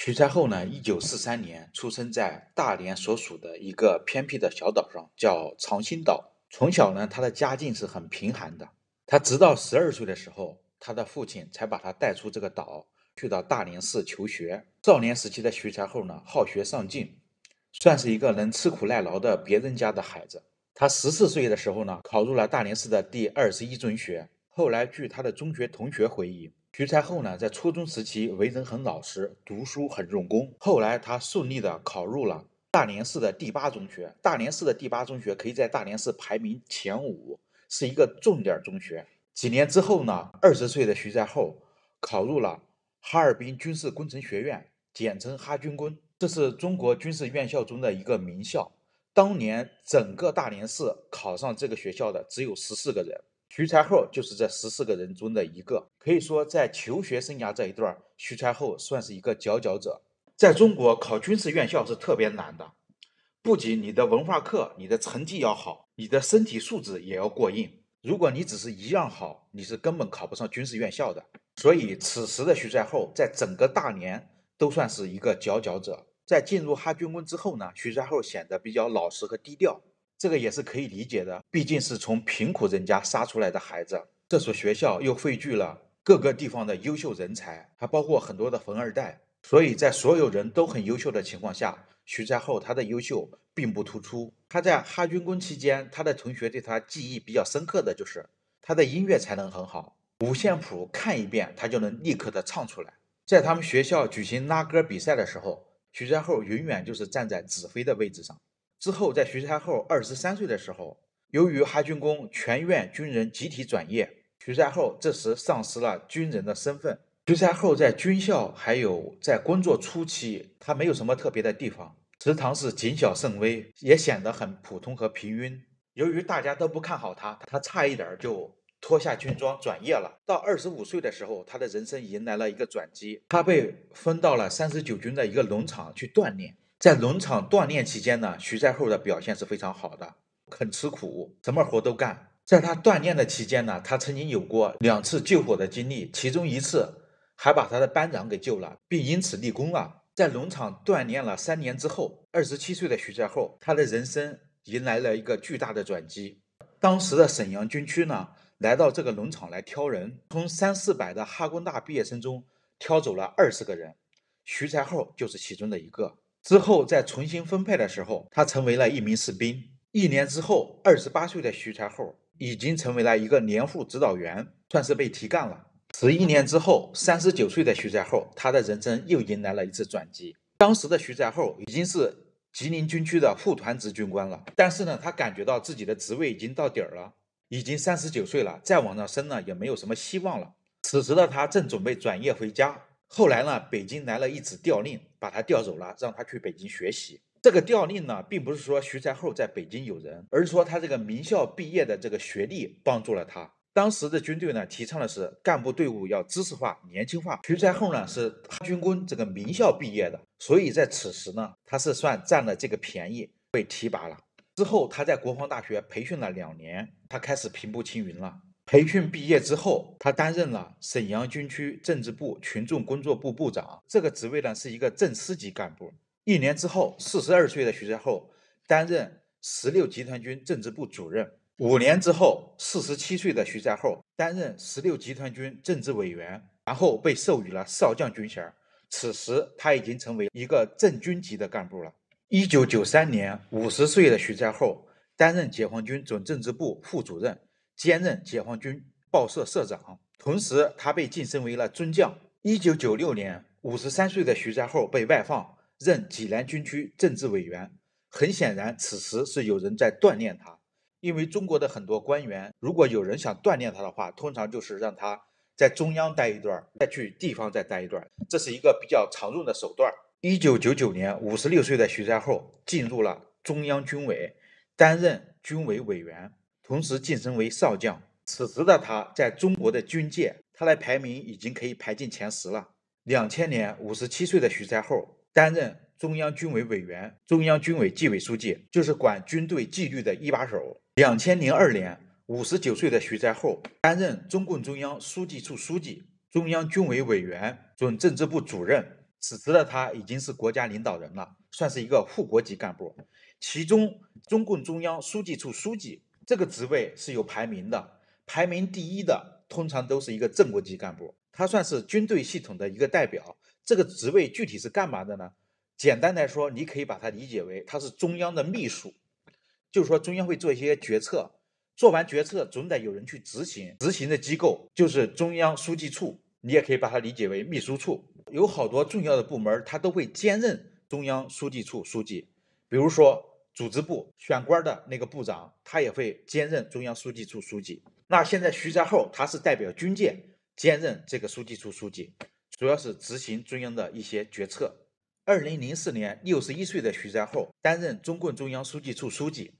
徐才厚呢，一九四三年出生在大连所属的一个偏僻的小岛上，叫长兴岛。从小呢，他的家境是很贫寒的。他直到十二岁的时候，他的父亲才把他带出这个岛，去到大连市求学。少年时期的徐才厚呢，好学上进，算是一个能吃苦耐劳的别人家的孩子。他十四岁的时候呢，考入了大连市的第二十一中学。后来，据他的中学同学回忆。徐才厚呢，在初中时期为人很老实，读书很用功。后来他顺利的考入了大连市的第八中学。大连市的第八中学可以在大连市排名前五，是一个重点中学。几年之后呢，二十岁的徐才厚考入了哈尔滨军事工程学院，简称哈军工。这是中国军事院校中的一个名校。当年整个大连市考上这个学校的只有十四个人。徐才厚就是这十四个人中的一个，可以说在求学生涯这一段，徐才厚算是一个佼佼者。在中国考军事院校是特别难的，不仅你的文化课你的成绩要好，你的身体素质也要过硬。如果你只是一样好，你是根本考不上军事院校的。所以此时的徐才厚在整个大连都算是一个佼佼者。在进入哈军工之后呢，徐才厚显得比较老实和低调。这个也是可以理解的，毕竟是从贫苦人家杀出来的孩子，这所学校又汇聚了各个地方的优秀人才，还包括很多的冯二代。所以在所有人都很优秀的情况下，徐才厚他的优秀并不突出。他在哈军工期间，他的同学对他记忆比较深刻的就是他的音乐才能很好，五线谱看一遍他就能立刻的唱出来。在他们学校举行拉歌比赛的时候，徐才厚永远就是站在指挥的位置上。之后，在徐才厚二十三岁的时候，由于哈军工全院军人集体转业，徐才厚这时丧失了军人的身份。徐才厚在军校，还有在工作初期，他没有什么特别的地方，时常是谨小慎微，也显得很普通和平庸。由于大家都不看好他，他差一点就脱下军装转业了。到二十五岁的时候，他的人生迎来了一个转机，他被分到了三十九军的一个农场去锻炼。在农场锻炼期间呢，徐才厚的表现是非常好的，肯吃苦，什么活都干。在他锻炼的期间呢，他曾经有过两次救火的经历，其中一次还把他的班长给救了，并因此立功了。在农场锻炼了三年之后，二十七岁的徐才厚，他的人生迎来了一个巨大的转机。当时的沈阳军区呢，来到这个农场来挑人，从三四百的哈工大毕业生中挑走了二十个人，徐才厚就是其中的一个。之后，在重新分配的时候，他成为了一名士兵。一年之后，二十八岁的徐才厚已经成为了一个连副指导员，算是被提干了。十一年之后，三十九岁的徐才厚，他的人生又迎来了一次转机。当时的徐才厚已经是吉林军区的副团职军官了，但是呢，他感觉到自己的职位已经到底儿了，已经三十九岁了，再往上升呢也没有什么希望了。此时的他正准备转业回家。后来呢，北京来了一纸调令，把他调走了，让他去北京学习。这个调令呢，并不是说徐才厚在北京有人，而是说他这个名校毕业的这个学历帮助了他。当时的军队呢，提倡的是干部队伍要知识化、年轻化。徐才厚呢，是哈军工这个名校毕业的，所以在此时呢，他是算占了这个便宜，被提拔了。之后他在国防大学培训了两年，他开始平步青云了。培训毕业之后，他担任了沈阳军区政治部群众工作部部长，这个职位呢是一个正师级干部。一年之后，四十二岁的徐才厚担任十六集团军政治部主任。五年之后，四十七岁的徐才厚担任十六集团军政治委员，然后被授予了少将军衔。此时，他已经成为一个正军级的干部了。一九九三年，五十岁的徐才厚担任解放军总政治部副主任。兼任解放军报社社长，同时他被晋升为了中将。一九九六年，五十三岁的徐才厚被外放，任济南军区政治委员。很显然，此时是有人在锻炼他，因为中国的很多官员，如果有人想锻炼他的话，通常就是让他在中央待一段儿，再去地方再待一段儿，这是一个比较常用的手段。一九九九年，五十六岁的徐才厚进入了中央军委，担任军委委员。同时晋升为少将。此时的他，在中国的军界，他的排名已经可以排进前十了。两千年，五十七岁的徐才厚担任中央军委委员、中央军委纪委书记，就是管军队纪律的一把手。两千零二年，五十九岁的徐才厚担任中共中央书记处书记、中央军委委员、总政治部主任。此时的他已经是国家领导人了，算是一个副国级干部。其中，中共中央书记处书记。这个职位是有排名的，排名第一的通常都是一个正国级干部，他算是军队系统的一个代表。这个职位具体是干嘛的呢？简单来说，你可以把它理解为他是中央的秘书，就是说中央会做一些决策，做完决策总得有人去执行，执行的机构就是中央书记处，你也可以把它理解为秘书处。有好多重要的部门，他都会兼任中央书记处书记，比如说。组织部选官的那个部长，他也会兼任中央书记处书记。那现在徐才厚他是代表军界兼任这个书记处书记，主要是执行中央的一些决策。二零零四年，六十一岁的徐才厚担任中共中央书记处书记、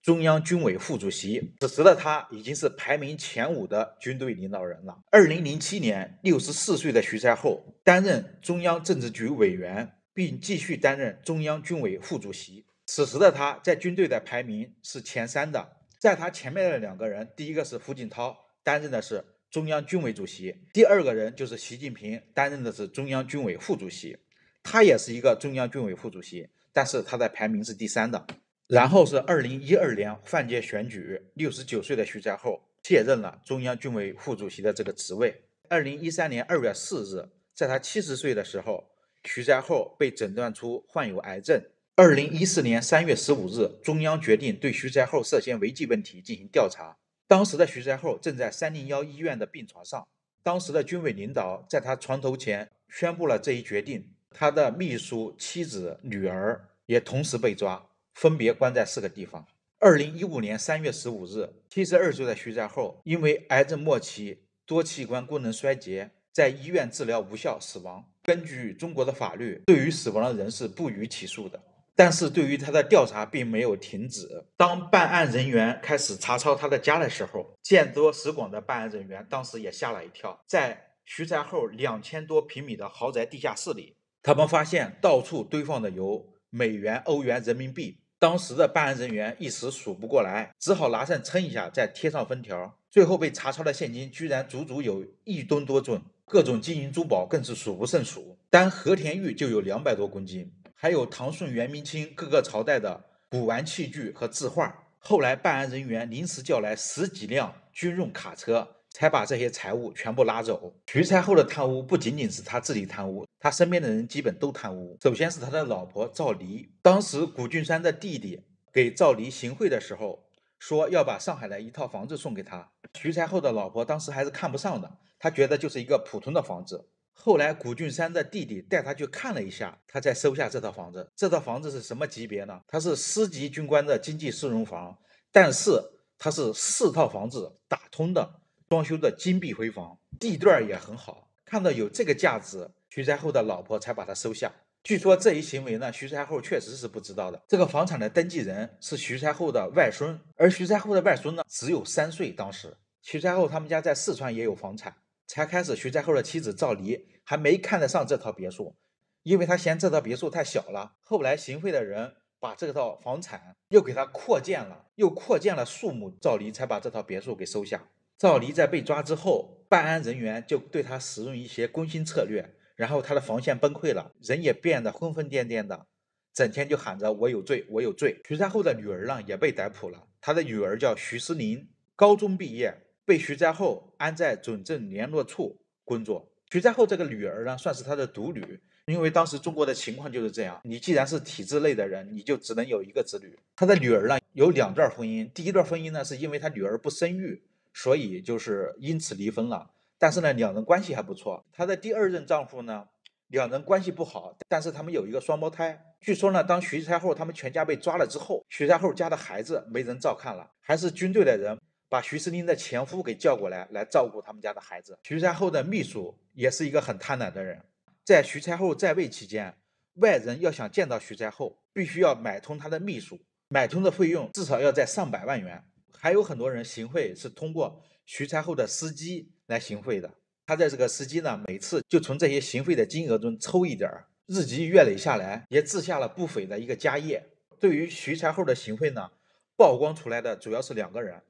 中央军委副主席。此时的他已经是排名前五的军队领导人了。二零零七年，六十四岁的徐才厚担任中央政治局委员，并继续担任中央军委副主席。此时的他在军队的排名是前三的，在他前面的两个人，第一个是胡锦涛，担任的是中央军委主席；第二个人就是习近平，担任的是中央军委副主席。他也是一个中央军委副主席，但是他的排名是第三的。然后是二零一二年换届选举，六十九岁的徐才厚卸任了中央军委副主席的这个职位。二零一三年二月四日，在他七十岁的时候，徐才厚被诊断出患有癌症。二零一四年三月十五日，中央决定对徐才厚涉嫌违纪问题进行调查。当时的徐才厚正在三零幺医院的病床上，当时的军委领导在他床头前宣布了这一决定。他的秘书、妻子、女儿也同时被抓，分别关在四个地方。二零一五年三月十五日，七十二岁的徐才厚因为癌症末期、多器官功能衰竭，在医院治疗无效死亡。根据中国的法律，对于死亡的人是不予起诉的。但是对于他的调查并没有停止。当办案人员开始查抄他的家的时候，见多识广的办案人员当时也吓了一跳。在徐才厚两千多平米的豪宅地下室里，他们发现到处堆放的有美元、欧元、人民币。当时的办案人员一时数不过来，只好拿秤称一下，再贴上封条。最后被查抄的现金居然足足有一吨多重，各种金银珠宝更是数不胜数，单和田玉就有两百多公斤。还有唐、宋、元、明、清各个朝代的古玩、器具和字画。后来办案人员临时叫来十几辆军用卡车，才把这些财物全部拉走。徐才厚的贪污不仅仅是他自己贪污，他身边的人基本都贪污。首先是他的老婆赵黎，当时谷俊山的弟弟给赵黎行贿的时候，说要把上海的一套房子送给他。徐才厚的老婆当时还是看不上的，她觉得就是一个普通的房子。后来，谷俊山的弟弟带他去看了一下，他才收下这套房子。这套房子是什么级别呢？它是师级军官的经济适用房，但是它是四套房子打通的，装修的金碧辉煌，地段也很好。看到有这个价值，徐才厚的老婆才把他收下。据说这一行为呢，徐才厚确实是不知道的。这个房产的登记人是徐才厚的外孙，而徐才厚的外孙呢，只有三岁。当时，徐才厚他们家在四川也有房产。才开始，徐才厚的妻子赵黎还没看得上这套别墅，因为他嫌这套别墅太小了。后来行贿的人把这套房产又给他扩建了，又扩建了数亩，赵黎才把这套别墅给收下。赵黎在被抓之后，办案人员就对他使用一些攻心策略，然后他的防线崩溃了，人也变得疯疯癫癫的，整天就喊着“我有罪，我有罪”。徐才厚的女儿呢也被逮捕了，他的女儿叫徐思宁，高中毕业。被徐才厚安在准证联络处工作。徐才厚这个女儿呢，算是他的独女，因为当时中国的情况就是这样，你既然是体制内的人，你就只能有一个子女。他的女儿呢，有两段婚姻。第一段婚姻呢，是因为他女儿不生育，所以就是因此离婚了。但是呢，两人关系还不错。他的第二任丈夫呢，两人关系不好，但是他们有一个双胞胎。据说呢，当徐才厚他们全家被抓了之后，徐才厚家的孩子没人照看了，还是军队的人。把徐世林的前夫给叫过来，来照顾他们家的孩子。徐才厚的秘书也是一个很贪婪的人，在徐才厚在位期间，外人要想见到徐才厚，必须要买通他的秘书，买通的费用至少要在上百万元。还有很多人行贿是通过徐才厚的司机来行贿的，他在这个司机呢，每次就从这些行贿的金额中抽一点儿，日积月累下来，也置下了不菲的一个家业。对于徐才厚的行贿呢，曝光出来的主要是两个人。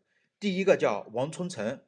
第一个叫王春成，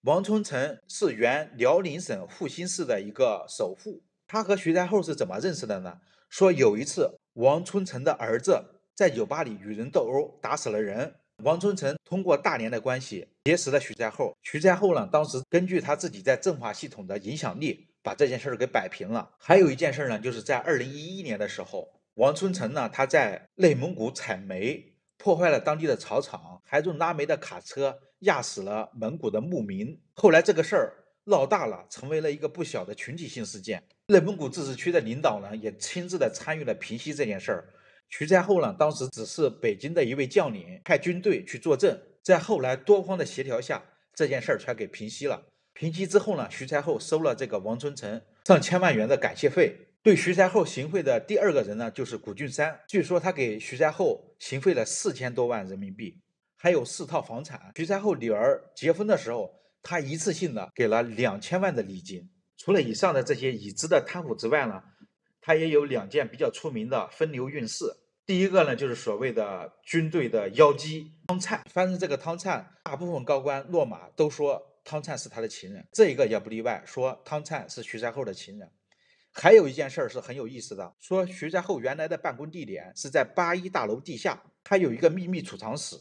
王春成是原辽宁省阜新市的一个首富。他和徐才厚是怎么认识的呢？说有一次，王春成的儿子在酒吧里与人斗殴，打死了人。王春成通过大连的关系结识了徐才厚。徐才厚呢，当时根据他自己在政法系统的影响力，把这件事儿给摆平了。还有一件事呢，就是在二零一一年的时候，王春成呢，他在内蒙古采煤。破坏了当地的草场，还用拉煤的卡车压死了蒙古的牧民。后来这个事儿闹大了，成为了一个不小的群体性事件。内蒙古自治区的领导呢，也亲自的参与了平息这件事儿。徐才厚呢，当时只是北京的一位将领，派军队去坐镇。在后来多方的协调下，这件事儿才给平息了。平息之后呢，徐才厚收了这个王春成上千万元的感谢费。对徐才厚行贿的第二个人呢，就是谷俊山。据说他给徐才厚行贿了四千多万人民币，还有四套房产。徐才厚女儿结婚的时候，他一次性的给了两千万的礼金。除了以上的这些已知的贪腐之外呢，他也有两件比较出名的分流运势。第一个呢，就是所谓的军队的妖姬汤灿。翻是这个汤灿，大部分高官落马都说汤灿是他的情人，这一个也不例外，说汤灿是徐才厚的情人。还有一件事儿是很有意思的，说徐才厚原来的办公地点是在八一大楼地下，他有一个秘密储藏室，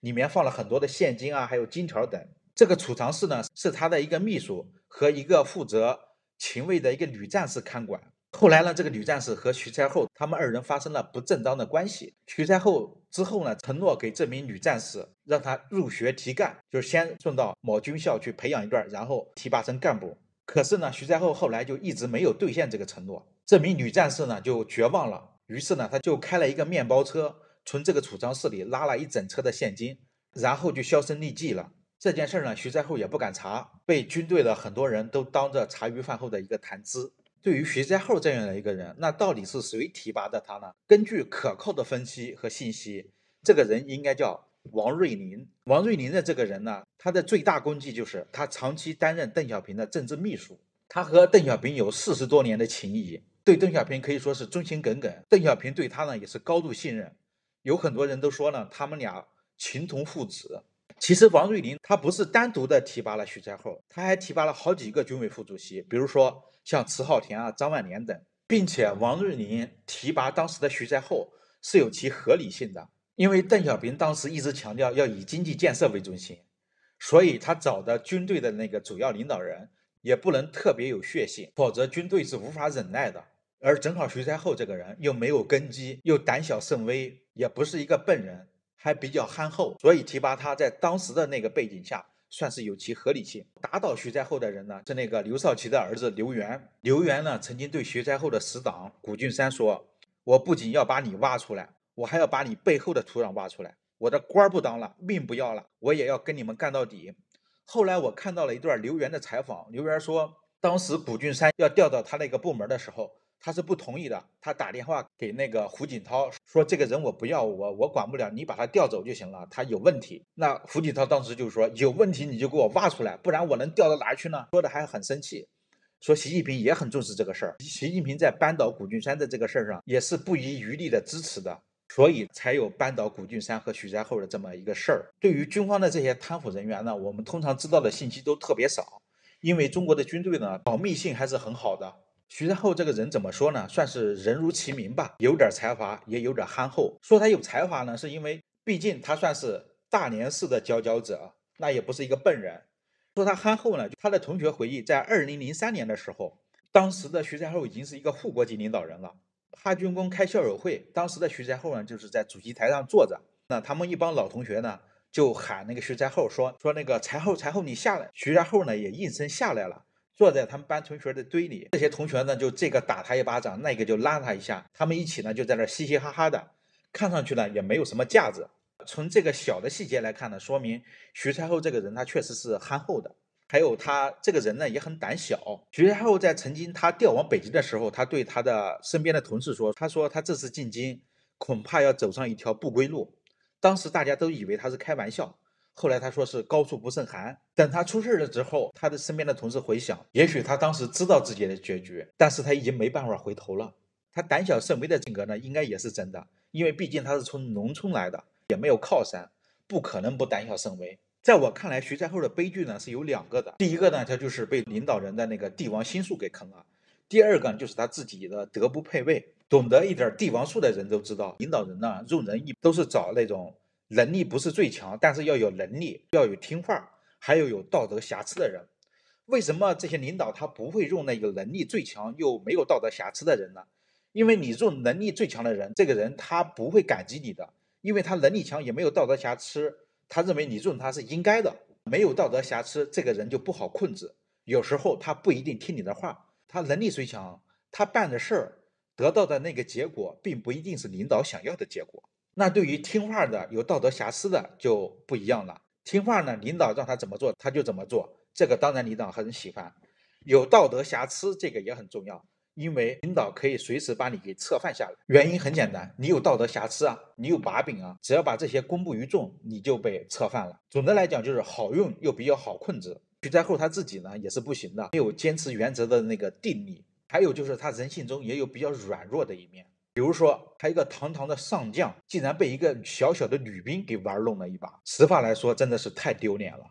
里面放了很多的现金啊，还有金条等。这个储藏室呢，是他的一个秘书和一个负责勤卫的一个女战士看管。后来呢，这个女战士和徐才厚他们二人发生了不正当的关系。徐才厚之后呢，承诺给这名女战士，让她入学提干，就是先送到某军校去培养一段，然后提拔成干部。可是呢，徐再厚后来就一直没有兑现这个承诺。这名女战士呢就绝望了，于是呢，她就开了一个面包车，从这个储藏室里拉了一整车的现金，然后就销声匿迹了。这件事呢，徐再厚也不敢查，被军队的很多人都当着茶余饭后的一个谈资。对于徐再厚这样的一个人，那到底是谁提拔的他呢？根据可靠的分析和信息，这个人应该叫。王瑞林，王瑞林的这个人呢，他的最大功绩就是他长期担任邓小平的政治秘书，他和邓小平有四十多年的情谊，对邓小平可以说是忠心耿耿，邓小平对他呢也是高度信任。有很多人都说呢，他们俩情同父子。其实王瑞林他不是单独的提拔了徐才厚，他还提拔了好几个军委副主席，比如说像迟浩田啊、张万年等，并且王瑞林提拔当时的徐才厚是有其合理性的。因为邓小平当时一直强调要以经济建设为中心，所以他找的军队的那个主要领导人也不能特别有血性，否则军队是无法忍耐的。而正好徐才厚这个人又没有根基，又胆小慎微，也不是一个笨人，还比较憨厚，所以提拔他在当时的那个背景下算是有其合理性。打倒徐才厚的人呢，是那个刘少奇的儿子刘源。刘源呢曾经对徐才厚的死党谷俊山说：“我不仅要把你挖出来。”我还要把你背后的土壤挖出来，我的官儿不当了，命不要了，我也要跟你们干到底。后来我看到了一段刘源的采访，刘源说，当时谷俊山要调到他那个部门的时候，他是不同意的，他打电话给那个胡锦涛说：“这个人我不要，我我管不了，你把他调走就行了，他有问题。”那胡锦涛当时就说：“有问题你就给我挖出来，不然我能调到哪去呢？”说的还很生气，说习近平也很重视这个事儿，习近平在扳倒谷俊山的这个事儿上也是不遗余力的支持的。所以才有扳倒谷俊山和徐才厚的这么一个事儿。对于军方的这些贪腐人员呢，我们通常知道的信息都特别少，因为中国的军队呢保密性还是很好的。徐才厚这个人怎么说呢？算是人如其名吧，有点才华，也有点憨厚。说他有才华呢，是因为毕竟他算是大连市的佼佼者，那也不是一个笨人。说他憨厚呢，他的同学回忆，在二零零三年的时候，当时的徐才厚已经是一个副国级领导人了。哈军工开校友会，当时的徐才厚呢就是在主席台上坐着。那他们一帮老同学呢就喊那个徐才厚说：“说那个才厚，才厚，你下来。”徐才厚呢也应声下来了，坐在他们班同学的堆里。这些同学呢就这个打他一巴掌，那个就拉他一下。他们一起呢就在那嘻嘻哈哈的，看上去呢也没有什么架子。从这个小的细节来看呢，说明徐才厚这个人他确实是憨厚的。还有他这个人呢，也很胆小。徐太后在曾经他调往北京的时候，他对他的身边的同事说：“他说他这次进京，恐怕要走上一条不归路。”当时大家都以为他是开玩笑。后来他说是高处不胜寒。等他出事了之后，他的身边的同事回想，也许他当时知道自己的结局，但是他已经没办法回头了。他胆小慎微的性格呢，应该也是真的，因为毕竟他是从农村来的，也没有靠山，不可能不胆小慎微。在我看来，徐才厚的悲剧呢是有两个的。第一个呢，他就是被领导人的那个帝王心术给坑了；第二个就是他自己的德不配位。懂得一点帝王术的人都知道，领导人呢用人一都是找那种能力不是最强，但是要有能力、要有听话，还要有道德瑕疵的人。为什么这些领导他不会用那个能力最强又没有道德瑕疵的人呢？因为你用能力最强的人，这个人他不会感激你的，因为他能力强也没有道德瑕疵。他认为你用他是应该的，没有道德瑕疵，这个人就不好控制。有时候他不一定听你的话，他能力虽强，他办的事儿得到的那个结果，并不一定是领导想要的结果。那对于听话的、有道德瑕疵的就不一样了。听话呢，领导让他怎么做，他就怎么做，这个当然领导很喜欢。有道德瑕疵，这个也很重要。因为领导可以随时把你给撤换下来，原因很简单，你有道德瑕疵啊，你有把柄啊，只要把这些公布于众，你就被撤换了。总的来讲就是好用又比较好控制。徐才厚他自己呢也是不行的，没有坚持原则的那个定力，还有就是他人性中也有比较软弱的一面。比如说，他一个堂堂的上将，竟然被一个小小的女兵给玩弄了一把，实话来说，真的是太丢脸了。